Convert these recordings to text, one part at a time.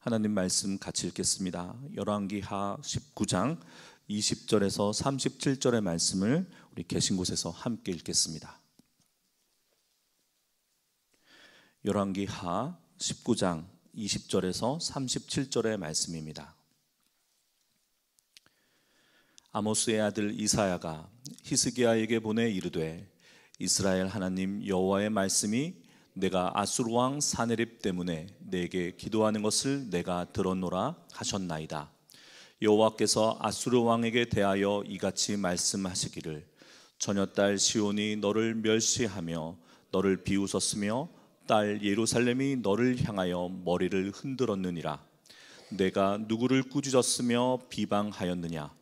하나님 말씀 같이 읽겠습니다. 열왕기하 19장 20절에서 37절의 말씀을 우리 계신 곳에서 함께 읽겠습니다. 열왕기하 19장 20절에서 37절의 말씀입니다. 아모스의 아들 이사야가 히스기야에게 보내 이르되 이스라엘 하나님 여호와의 말씀이 내가 아수르 왕 사네립 때문에 내게 기도하는 것을 내가 들었노라 하셨나이다. 여호와께서 아수르 왕에게 대하여 이같이 말씀하시기를 처녀 딸 시온이 너를 멸시하며 너를 비웃었으며 딸 예루살렘이 너를 향하여 머리를 흔들었느니라. 내가 누구를 꾸짖었으며 비방하였느냐?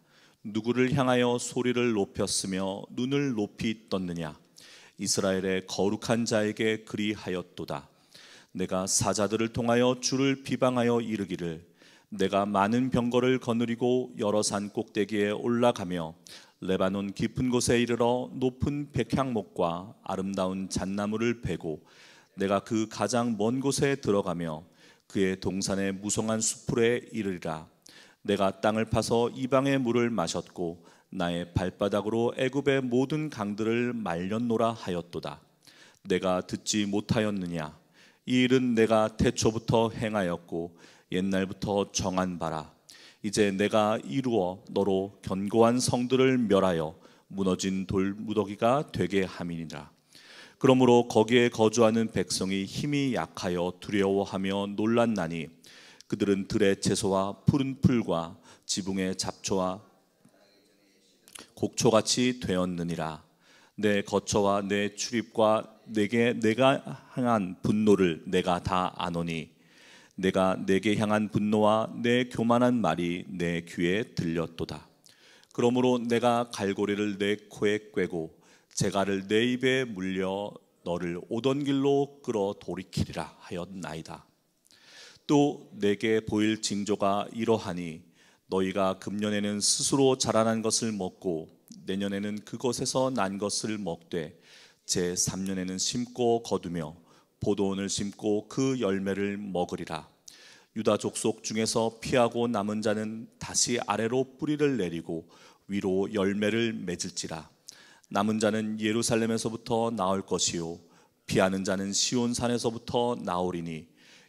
누구를 향하여 소리를 높였으며 눈을 높이 떴느냐? 이스라엘의 거룩한 자에게 그리하였도다. 내가 사자들을 통하여 주를 비방하여 이르기를 내가 많은 병거를 거느리고 여러 산 꼭대기에 올라가며 레바논 깊은 곳에 이르러 높은 백향목과 아름다운 잣나무를 베고 내가 그 가장 먼 곳에 들어가며 그의 동산의 무성한 수풀에 이르리라 내가 땅을 파서 이방의 물을 마셨고 나의 발바닥으로 애굽의 모든 강들을 말렸노라 하였도다. 내가 듣지 못하였느냐? 이 일은 내가 태초부터 행하였고 옛날부터 정한 바라. 이제 내가 이루어 너로 견고한 성들을 멸하여 무너진 돌무더기가 되게 함이니라. 그러므로 거기에 거주하는 백성이 힘이 약하여 두려워하며 놀랐나니 그들은 들의 채소와 푸른 풀과 지붕의 잡초와 곡초같이 되었느니라 내 거처와 내 출입과 내게 내가 향한 분노를 내가 다 아노니 내가 내게 향한 분노와 내 교만한 말이 내 귀에 들렸도다 그러므로 내가 갈고리를 내 코에 꿰고 재갈을 내 입에 물려 너를 오던 길로 끌어 돌이키리라 하였나이다 또 내게 보일 징조가 이러하니 너희가 금년에는 스스로 자라난 것을 먹고 내년에는 그것에서난 것을 먹되 제 3년에는 심고 거두며 보도원을 심고 그 열매를 먹으리라. 유다 족속 중에서 피하고 남은 자는 다시 아래로 뿌리를 내리고 위로 열매를 맺을지라. 남은 자는 예루살렘에서부터 나올 것이요 피하는 자는 시온 산에서부터 나오리니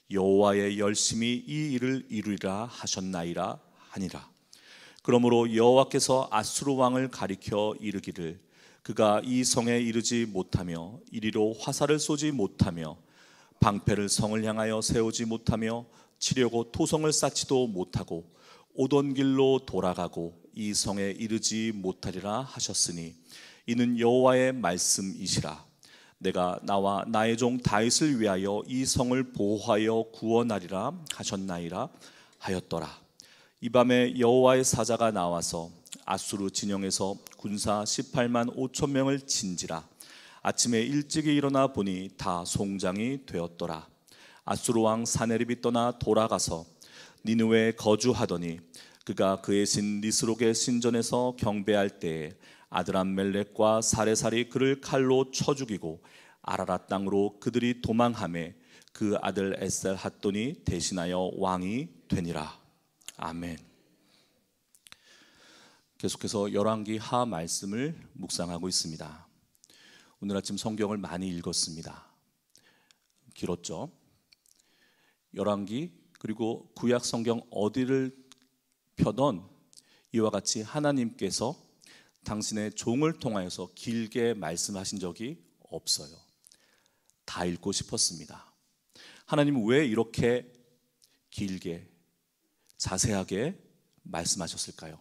여호와의 열심히 이 일을 이루리라 하셨나이라 하니라. 그러므로 여호와께서 아수르 왕을 가리켜 이르기를 그가 이 성에 이르지 못하며 이리로 화살을 쏘지 못하며 방패를 성을 향하여 세우지 못하며 치려고 토성을 쌓지도 못하고 오던 길로 돌아가고 이 성에 이르지 못하리라 하셨으니 이는 여호와의 말씀이시라 내가 나와 나의 종 다윗을 위하여 이 성을 보호하여 구원하리라 하셨나이라 하였더라 이 밤에 여호와의 사자가 나와서 아수르 진영에서 군사 18만 5천 명을 진지라 아침에 일찍이 일어나 보니 다 송장이 되었더라 아수르 왕 사네립이 떠나 돌아가서 니누에 거주하더니 그가 그의 신 니스록의 신전에서 경배할 때에 아드람멜렉과 사레살이 그를 칼로 쳐 죽이고 아라라 땅으로 그들이 도망함에 그 아들 에셀 핫돈이 대신하여 왕이 되니라. 아멘. 계속해서 열왕기 하 말씀을 묵상하고 있습니다. 오늘 아침 성경을 많이 읽었습니다. 길었죠. 열왕기 그리고 구약 성경 어디를 펴던 이와 같이 하나님께서 당신의 종을 통하여서 길게 말씀하신 적이 없어요. 다 읽고 싶었습니다. 하나님 왜 이렇게 길게 자세하게 말씀하셨을까요?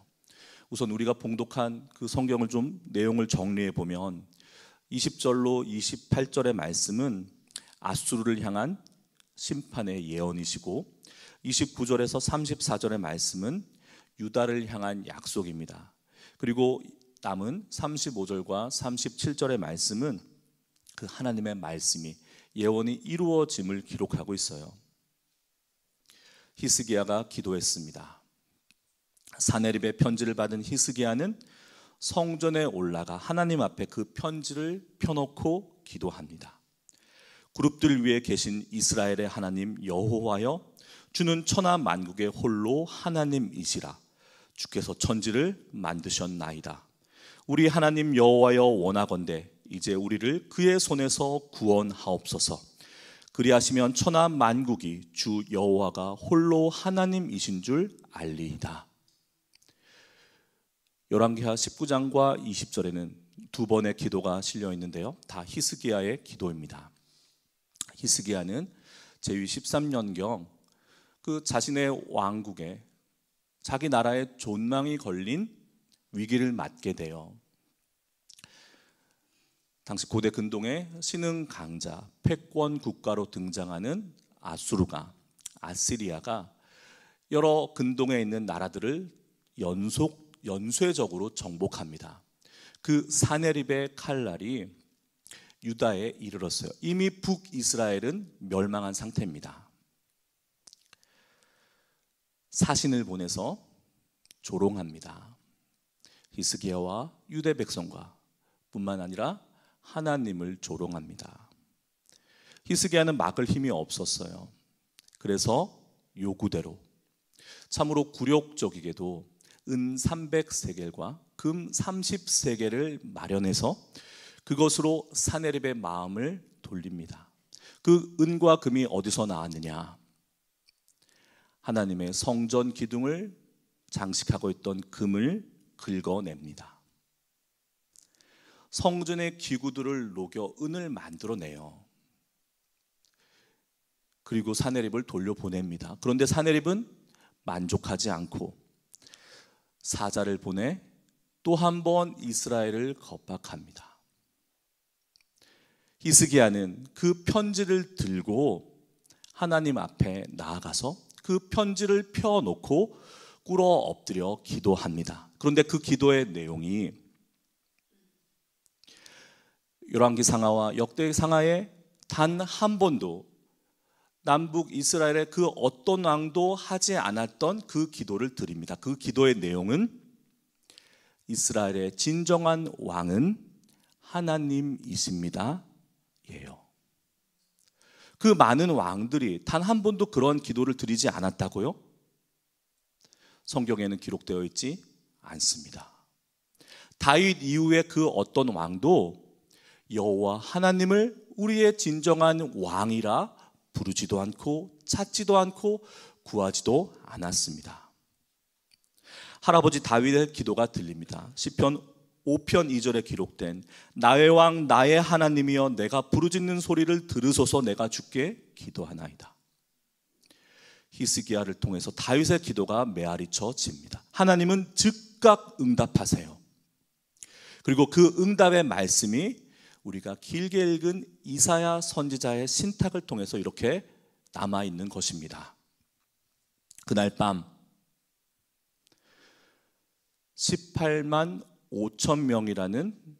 우선 우리가 봉독한 그 성경을 좀 내용을 정리해 보면 20절로 28절의 말씀은 아수르를 향한 심판의 예언이시고 29절에서 34절의 말씀은 유다를 향한 약속입니다. 그리고 남은 35절과 37절의 말씀은 그 하나님의 말씀이 예언이 이루어짐을 기록하고 있어요. 히스기야가 기도했습니다. 사내립의 편지를 받은 히스기야는 성전에 올라가 하나님 앞에 그 편지를 펴놓고 기도합니다. 그룹들 위에 계신 이스라엘의 하나님 여호와여 주는 천하 만국의 홀로 하나님이시라 주께서 천지를 만드셨나이다. 우리 하나님 여호와여 원하건대 이제 우리를 그의 손에서 구원하옵소서. 그리하시면 천하 만국이 주 여호와가 홀로 하나님이신 줄 알리이다. 열왕기하 19장과 20절에는 두 번의 기도가 실려 있는데요. 다 히스기야의 기도입니다. 히스기야는 제위 13년경 그 자신의 왕국에 자기 나라의 존망이 걸린 위기를 맞게 되어 당시 고대 근동의 신흥 강자 패권 국가로 등장하는 아수르가 아시리아가 여러 근동에 있는 나라들을 연속 연쇄적으로 정복합니다. 그 사네립의 칼날이 유다에 이르렀어요. 이미 북이스라엘은 멸망한 상태입니다. 사신을 보내서 조롱합니다. 히스기야와 유대 백성과 뿐만 아니라 하나님을 조롱합니다. 히스기야는 막을 힘이 없었어요. 그래서 요구대로 참으로 굴욕적이게도 은 300세겔과 금 30세겔을 마련해서 그것으로 사내립의 마음을 돌립니다. 그 은과 금이 어디서 나왔느냐? 하나님의 성전 기둥을 장식하고 있던 금을 긁어냅니다. 성전의 기구들을 녹여 은을 만들어내요. 그리고 사내립을 돌려보냅니다. 그런데 사내립은 만족하지 않고 사자를 보내 또 한 번 이스라엘을 겁박합니다. 히스기야는 그 편지를 들고 하나님 앞에 나아가서 그 편지를 펴놓고 꿇어 엎드려 기도합니다. 그런데 그 기도의 내용이 열왕기 상하와 역대 상하에 단 한 번도 남북 이스라엘의 그 어떤 왕도 하지 않았던 그 기도를 드립니다. 그 기도의 내용은 이스라엘의 진정한 왕은 하나님이십니다. 예요. 그 많은 왕들이 단 한 번도 그런 기도를 드리지 않았다고요? 성경에는 기록되어 있지 않습니다. 다윗 이후에 그 어떤 왕도 여호와 하나님을 우리의 진정한 왕이라 부르지도 않고 찾지도 않고 구하지도 않았습니다. 할아버지 다윗의 기도가 들립니다. 시편 5편 2절에 기록된 나의 왕 나의 하나님이여 내가 부르짖는 소리를 들으소서 내가 주께 기도하나이다. 히스기야를 통해서 다윗의 기도가 메아리쳐집니다. 하나님은 즉각 응답하세요. 그리고 그 응답의 말씀이 우리가 길게 읽은 이사야 선지자의 신탁을 통해서 이렇게 남아 있는 것입니다. 그날 밤 18만 5천 명이라는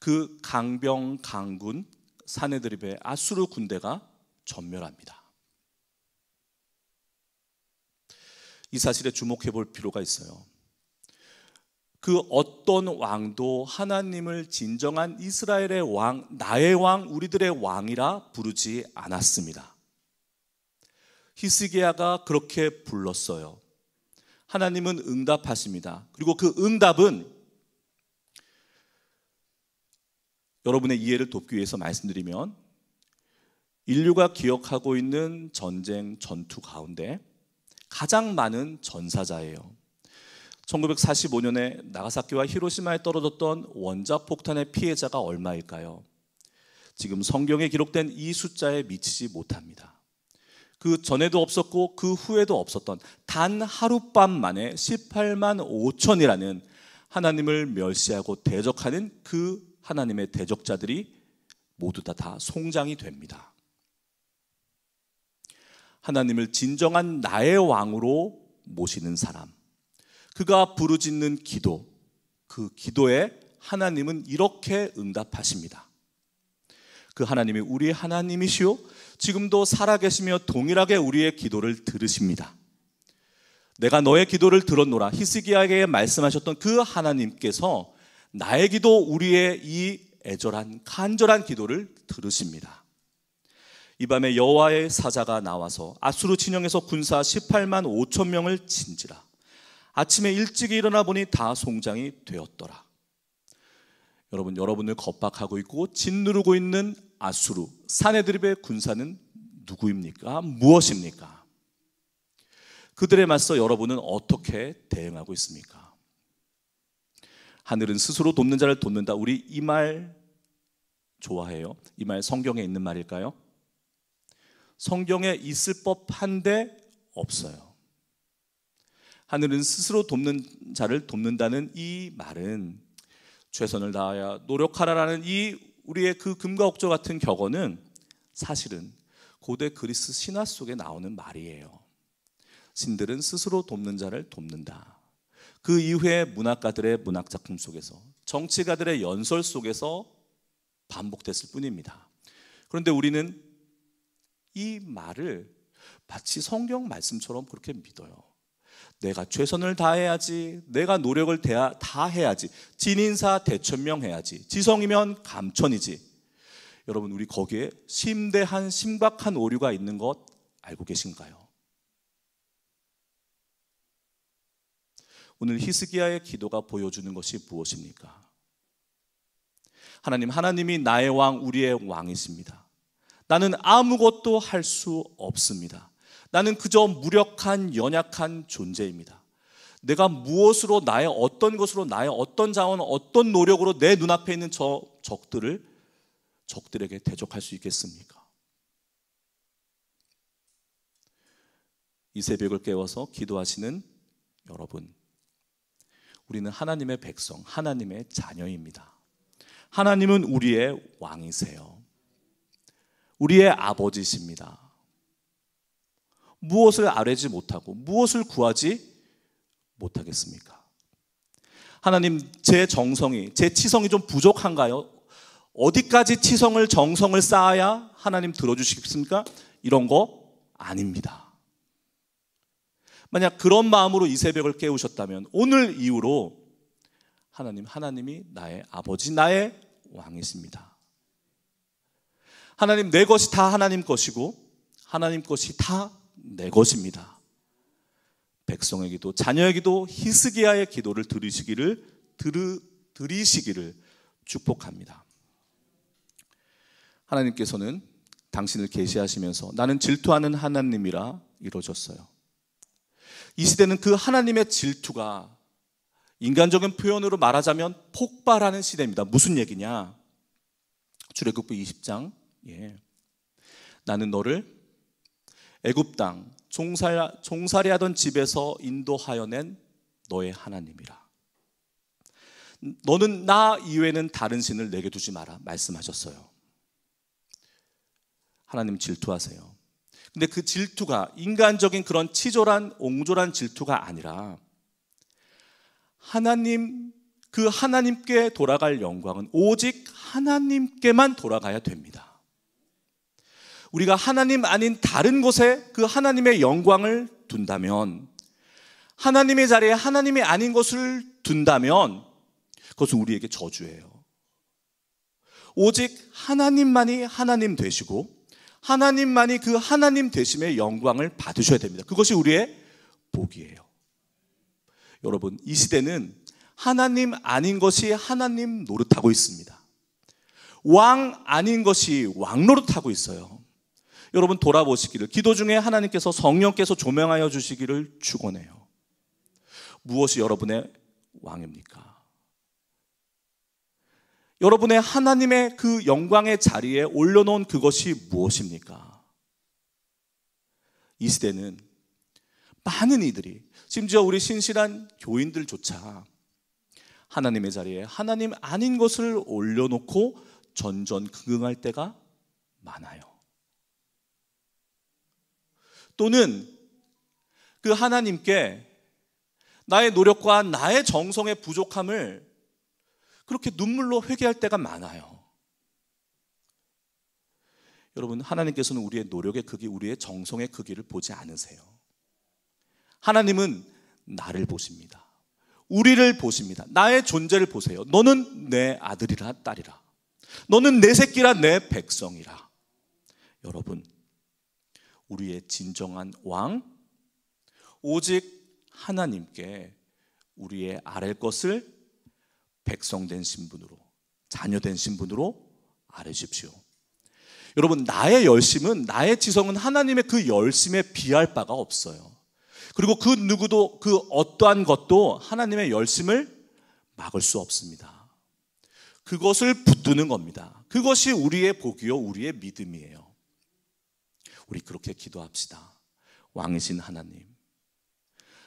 그 강병 강군 사내드립의 아수르 군대가 전멸합니다. 이 사실에 주목해 볼 필요가 있어요. 그 어떤 왕도 하나님을 진정한 이스라엘의 왕, 나의 왕, 우리들의 왕이라 부르지 않았습니다. 히스기야가 그렇게 불렀어요. 하나님은 응답하십니다. 그리고 그 응답은 여러분의 이해를 돕기 위해서 말씀드리면 인류가 기억하고 있는 전쟁 전투 가운데 가장 많은 전사자예요. 1945년에 나가사키와 히로시마에 떨어졌던 원자폭탄의 피해자가 얼마일까요? 지금 성경에 기록된 이 숫자에 미치지 못합니다. 그 전에도 없었고 그 후에도 없었던 단 하룻밤 만에 18만 5천이라는 하나님을 멸시하고 대적하는 그 하나님의 대적자들이 모두 다, 다 송장이 됩니다. 하나님을 진정한 나의 왕으로 모시는 사람. 그가 부르짖는 기도, 그 기도에 하나님은 이렇게 응답하십니다. 그 하나님이 우리 하나님이시요 지금도 살아계시며 동일하게 우리의 기도를 들으십니다. 내가 너의 기도를 들었노라 히스기야에게 말씀하셨던 그 하나님께서 나의 기도 우리의 이 애절한 간절한 기도를 들으십니다. 이 밤에 여호와의 사자가 나와서 아수르 진영에서 군사 18만 5천 명을 진지라 아침에 일찍 일어나 보니 다 송장이 되었더라. 여러분, 여러분을 겁박하고 있고 짓누르고 있는 아수르, 사내드립의 군사는 누구입니까? 무엇입니까? 그들에 맞서 여러분은 어떻게 대응하고 있습니까? 하늘은 스스로 돕는 자를 돕는다. 우리 이 말 좋아해요. 이 말 성경에 있는 말일까요? 성경에 있을 법한데 없어요. 하늘은 스스로 돕는 자를 돕는다는 이 말은 최선을 다하여 노력하라라는 이 우리의 그 금과 옥조 같은 격언은 사실은 고대 그리스 신화 속에 나오는 말이에요. 신들은 스스로 돕는 자를 돕는다. 그 이후에 문학가들의 문학 작품 속에서 정치가들의 연설 속에서 반복됐을 뿐입니다. 그런데 우리는 이 말을 마치 성경 말씀처럼 그렇게 믿어요. 내가 최선을 다해야지. 내가 노력을 다 해야지. 진인사 대천명 해야지. 지성이면 감천이지. 여러분, 우리 거기에 심대한 심각한 오류가 있는 것 알고 계신가요? 오늘 히스기야의 기도가 보여주는 것이 무엇입니까? 하나님, 하나님이 나의 왕, 우리의 왕이십니다. 나는 아무것도 할 수 없습니다. 나는 그저 무력한 연약한 존재입니다. 내가 무엇으로 나의 어떤 것으로 나의 어떤 자원 어떤 노력으로 내 눈앞에 있는 저 적들을 적들에게 대적할 수 있겠습니까? 이 새벽을 깨워서 기도하시는 여러분 우리는 하나님의 백성, 하나님의 자녀입니다. 하나님은 우리의 왕이세요. 우리의 아버지십니다. 무엇을 아뢰지 못하고 무엇을 구하지 못하겠습니까? 하나님, 제 정성이, 제 치성이 좀 부족한가요? 어디까지 치성을, 정성을 쌓아야 하나님 들어주시겠습니까? 이런 거 아닙니다. 만약 그런 마음으로 이 새벽을 깨우셨다면 오늘 이후로 하나님, 하나님이 나의 아버지, 나의 왕이십니다. 하나님, 내 것이 다 하나님 것이고 하나님 것이 다내 것입니다. 백성의 기도, 자녀의 기도, 히스기야의 기도를 들으시기를 들으, 들이시기를 축복합니다. 하나님께서는 당신을 계시하시면서 나는 질투하는 하나님이라 이루어졌어요. 이 시대는 그 하나님의 질투가 인간적인 표현으로 말하자면 폭발하는 시대입니다. 무슨 얘기냐? 출애굽기 20장. 예. 나는 너를 애굽 땅 종살 종살이하던 집에서 인도하여 낸 너의 하나님이라. 너는 나 이외에는 다른 신을 내게 두지 마라 말씀하셨어요. 하나님 질투하세요. 근데 그 질투가 인간적인 그런 치졸한 옹졸한 질투가 아니라 하나님 그 하나님께 돌아갈 영광은 오직 하나님께만 돌아가야 됩니다. 우리가 하나님 아닌 다른 곳에 그 하나님의 영광을 둔다면 하나님의 자리에 하나님이 아닌 것을 둔다면 그것은 우리에게 저주예요. 오직 하나님만이 하나님 되시고 하나님만이 그 하나님 되심의 영광을 받으셔야 됩니다. 그것이 우리의 복이에요. 여러분, 이 시대는 하나님 아닌 것이 하나님 노릇하고 있습니다. 왕 아닌 것이 왕 노릇하고 있어요. 여러분 돌아보시기를 기도 중에 하나님께서 성령께서 조명하여 주시기를 축원해요. 무엇이 여러분의 왕입니까? 여러분의 하나님의 그 영광의 자리에 올려놓은 그것이 무엇입니까? 이 시대는 많은 이들이 심지어 우리 신실한 교인들조차 하나님의 자리에 하나님 아닌 것을 올려놓고 전전긍긍할 때가 많아요. 또는 그 하나님께 나의 노력과 나의 정성의 부족함을 그렇게 눈물로 회개할 때가 많아요. 여러분, 하나님께서는 우리의 노력의 크기, 우리의 정성의 크기를 보지 않으세요. 하나님은 나를 보십니다. 우리를 보십니다. 나의 존재를 보세요. 너는 내 아들이라 딸이라. 너는 내 새끼라 내 백성이라. 여러분, 우리의 진정한 왕, 오직 하나님께 우리의 아랠 것을 백성된 신분으로, 자녀된 신분으로 아뢰십시오. 여러분, 나의 열심은, 나의 지성은 하나님의 그 열심에 비할 바가 없어요. 그리고 그 누구도, 그 어떠한 것도 하나님의 열심을 막을 수 없습니다. 그것을 붙드는 겁니다. 그것이 우리의 복이요, 우리의 믿음이에요. 우리 그렇게 기도합시다. 왕신 이 하나님.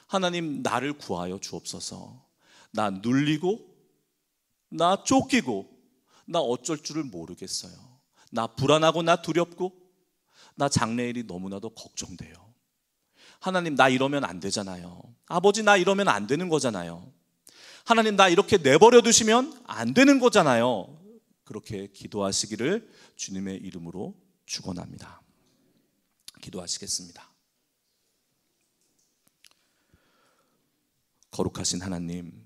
하나님 나를 구하여 주옵소서. 나 눌리고 나 쫓기고 나 어쩔 줄을 모르겠어요. 나 불안하고 나 두렵고 나 장래일이 너무나도 걱정돼요. 하나님 나 이러면 안 되잖아요. 아버지 나 이러면 안 되는 거잖아요. 하나님 나 이렇게 내버려 두시면 안 되는 거잖아요. 그렇게 기도하시기를 주님의 이름으로 축원합니다. 기도하시겠습니다. 거룩하신 하나님,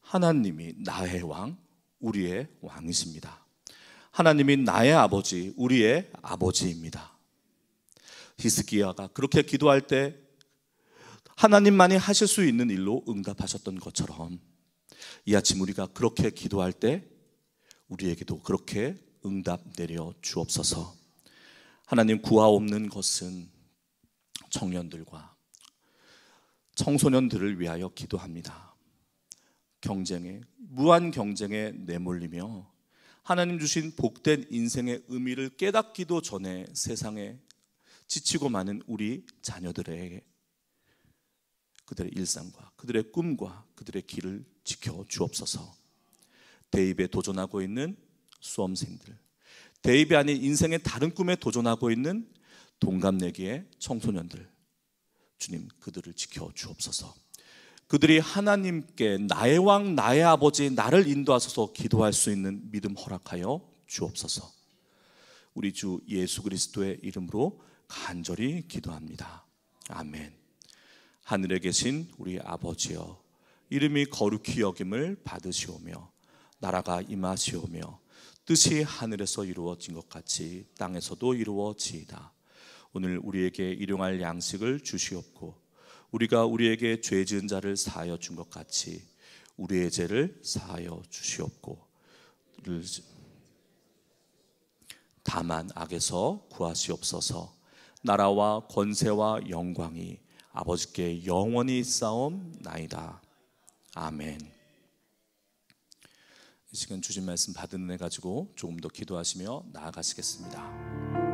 하나님이 나의 왕, 우리의 왕이십니다. 하나님이 나의 아버지, 우리의 아버지입니다. 히스기야가 그렇게 기도할 때 하나님만이 하실 수 있는 일로 응답하셨던 것처럼 이 아침 우리가 그렇게 기도할 때 우리에게도 그렇게 응답 내려 주옵소서. 하나님 구하옵는 것은 청년들과 청소년들을 위하여 기도합니다. 경쟁에 무한 경쟁에 내몰리며 하나님 주신 복된 인생의 의미를 깨닫기도 전에 세상에 지치고 많은 우리 자녀들에게 그들의 일상과 그들의 꿈과 그들의 길을 지켜 주옵소서. 대입에 도전하고 있는 수험생들, 데입이 아닌 인생의 다른 꿈에 도전하고 있는 동갑내기의 청소년들. 주님, 그들을 지켜 주옵소서. 그들이 하나님께 나의 왕, 나의 아버지, 나를 인도하소서 기도할 수 있는 믿음 허락하여 주옵소서. 우리 주 예수 그리스도의 이름으로 간절히 기도합니다. 아멘. 하늘에 계신 우리 아버지여, 이름이 거룩히 여김을 받으시오며, 나라가 임하시오며, 뜻이 하늘에서 이루어진 것 같이 땅에서도 이루어지이다. 오늘 우리에게 일용할 양식을 주시옵고 우리가 우리에게 죄 지은 자를 사하여 준 것 같이 우리의 죄를 사하여 주시옵고 다만 악에서 구하시옵소서 나라와 권세와 영광이 아버지께 영원히 싸움 나이다. 아멘. 이 시간 주신 말씀 받은 은혜 가지고 조금 더 기도하시며 나아가시겠습니다.